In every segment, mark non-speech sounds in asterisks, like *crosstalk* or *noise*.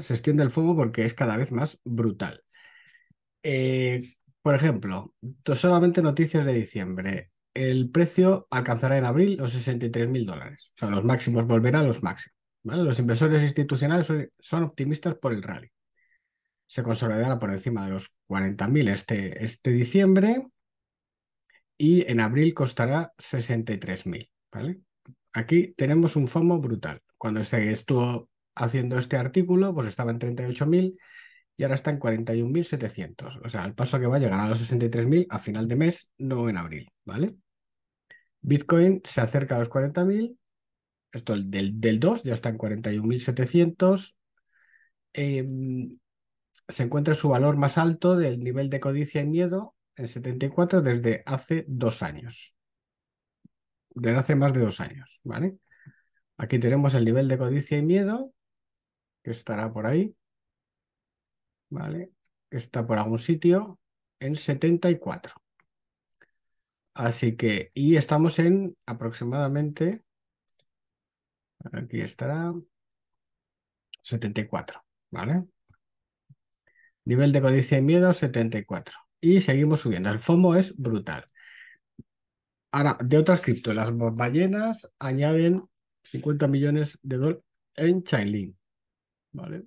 se extiende el fuego porque es cada vez más brutal. Eh, por ejemplo, solamente noticias de diciembre. El precio alcanzará en abril los 63 mil dólares. O sea, los máximos volverán a los máximos. ¿vale? Los inversores institucionales son, optimistas por el rally. Se consolidará por encima de los 40.000 mil este, este diciembre y en abril costará 63.000. mil. ¿vale? Aquí tenemos un FOMO brutal. Cuando se estuvo haciendo este artículo, pues estaba en 38.000 y ahora está en 41.700. O sea, el paso que va a llegar a los 63.000 a final de mes, no en abril, ¿vale? Bitcoin se acerca a los 40.000, esto del, del 2 ya está en 41.700. Em, se encuentra su valor más alto del nivel de codicia y miedo en 74 desde hace dos años. Desde hace más de dos años, ¿vale? Aquí tenemos el nivel de codicia y miedo que estará por ahí, ¿vale? Está por algún sitio en 74. Así que, y estamos en aproximadamente, aquí estará, 74, ¿vale? Nivel de codicia y miedo, 74. Y seguimos subiendo. El FOMO es brutal. Ahora, de otras cripto, las ballenas añaden 50 millones de dólares en Chainlink. Vale.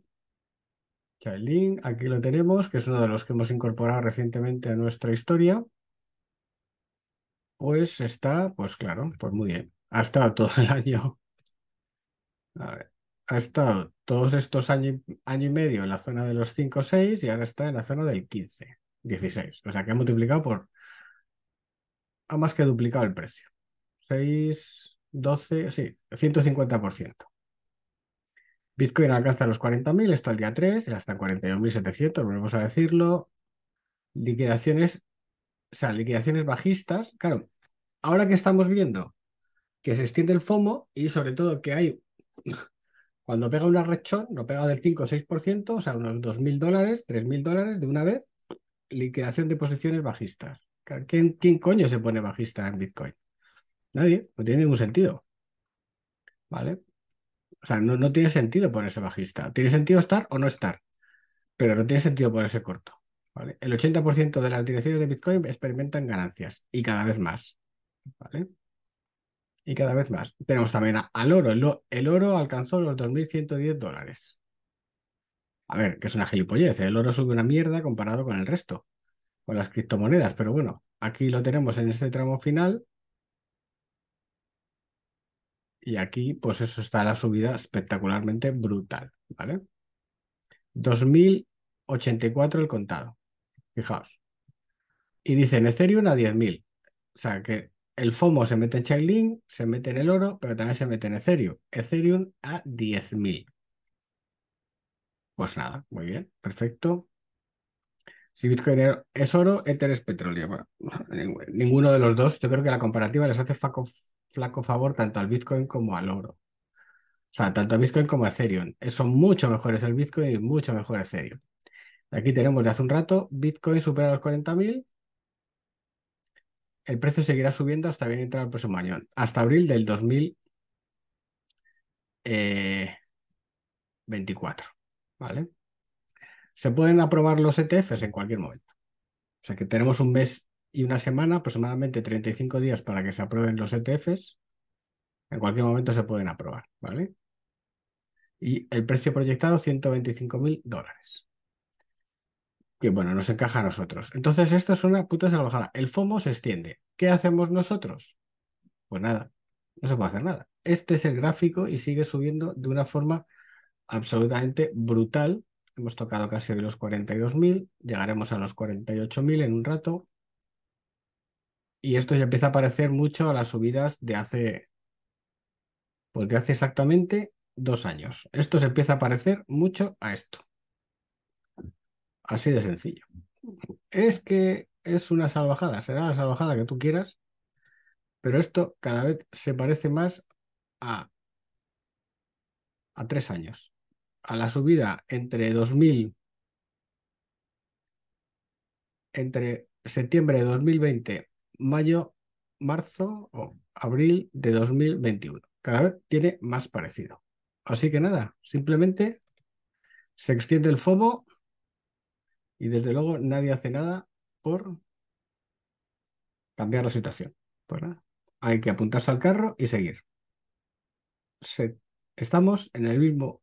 aquí lo tenemos, que es uno de los que hemos incorporado recientemente a nuestra historia. Pues está, pues claro, pues muy bien. Ha estado todo el año. ha estado todos estos años año y medio en la zona de los 5 6 y ahora está en la zona del 15, 16. O sea que ha multiplicado por. Ha más que duplicado el precio. 6, 12, sí, 150%. Bitcoin alcanza los 40.000, esto el día 3, ya está en volvemos a decirlo. Liquidaciones, o sea, liquidaciones bajistas. Claro, ahora que estamos viendo que se extiende el FOMO y sobre todo que hay, *laughs* cuando pega una rechón, no pega del 5 o 6%, o sea, unos 2.000 dólares, 3.000 dólares de una vez, liquidación de posiciones bajistas. ¿Quién coño se pone bajista en Bitcoin? Nadie, no tiene ningún sentido. ¿Vale? O sea, no, tiene sentido ponerse bajista. Tiene sentido estar o no estar, pero no tiene sentido ponerse corto. El 80% de las direcciones de Bitcoin experimentan ganancias y cada vez más. ¿vale? Y cada vez más. Tenemos también al oro. El, oro alcanzó los 2.110 dólares. A ver, que es una gilipollez. El oro sube una mierda comparado con el resto, con las criptomonedas. Pero bueno, aquí lo tenemos en este tramo final y aquí, pues eso está la subida espectacularmente brutal, ¿vale? 2084 el contado, fijaos. Y dice en Ethereum a 10.000. O sea que el FOMO se mete en Chainlink, se mete en el oro, pero también se mete en Ethereum. Ethereum a 10.000. Pues nada, muy bien, perfecto. Si Bitcoin es oro, Ether es petróleo. *laughs* ninguno de los dos, yo creo que la comparativa les hace flaco, favor tanto al Bitcoin como al oro. O sea, tanto a Bitcoin como a Ethereum. Son mucho mejores el Bitcoin y mucho mejor Ethereum. Aquí tenemos de hace un rato, Bitcoin supera los 40.000. El precio seguirá subiendo hasta bien entrar el próximo año, hasta abril del 2024. Eh, ¿Vale? Se pueden aprobar los ETFs en cualquier momento. O sea que tenemos un mes y una semana, aproximadamente 35 días para que se aprueben los ETFs. En cualquier momento se pueden aprobar, ¿vale? Y el precio proyectado, 125 mil dólares. Que bueno, nos encaja a nosotros. Entonces, esto es una puta salvajada. El FOMO se extiende. ¿Qué hacemos nosotros? Pues nada, no se puede hacer nada. Este es el gráfico y sigue subiendo de una forma absolutamente brutal Hemos tocado casi de los 42.000, llegaremos a los 48.000 en un rato. Y esto ya empieza a parecer mucho a las subidas de hace, pues hace exactamente dos años. Esto se empieza a parecer mucho a esto. Así de sencillo. Es que es una salvajada, será la salvajada que tú quieras, pero esto cada vez se parece más a, a tres años a la subida entre 2000 entre septiembre de 2020, mayo, marzo o abril de 2021. Cada vez tiene más parecido. Así que nada, simplemente se extiende el fobo y desde luego nadie hace nada por cambiar la situación. Pues hay que apuntarse al carro y seguir. estamos en el mismo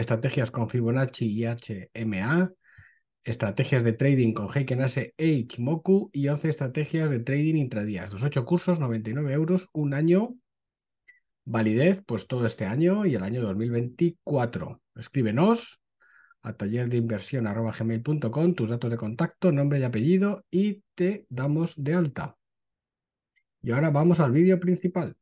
estrategias con Fibonacci y HMA, estrategias de trading con Heikenase e Ichimoku y 11 estrategias de trading intradías. Los ocho cursos, 99 euros, un año, validez, pues todo este año y el año 2024. Escríbenos a taller gmail.com, tus datos de contacto, nombre y apellido y te damos de alta. Y ahora vamos al vídeo principal.